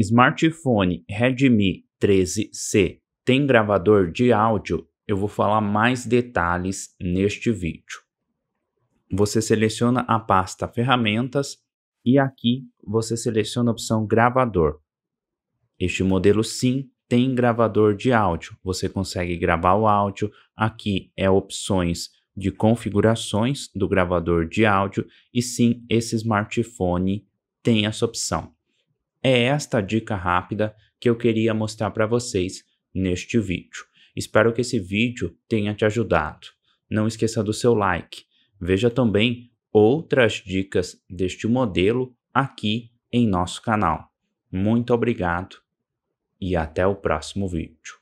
Smartphone Redmi 13C tem gravador de áudio? Eu vou falar mais detalhes neste vídeo. Você seleciona a pasta Ferramentas e aqui você seleciona a opção Gravador. Este modelo sim tem gravador de áudio. Você consegue gravar o áudio. Aqui é opções de configurações do gravador de áudio e sim esse smartphone tem essa opção. É esta dica rápida que eu queria mostrar para vocês neste vídeo. Espero que esse vídeo tenha te ajudado. Não esqueça do seu like. Veja também outras dicas deste modelo aqui em nosso canal. Muito obrigado e até o próximo vídeo.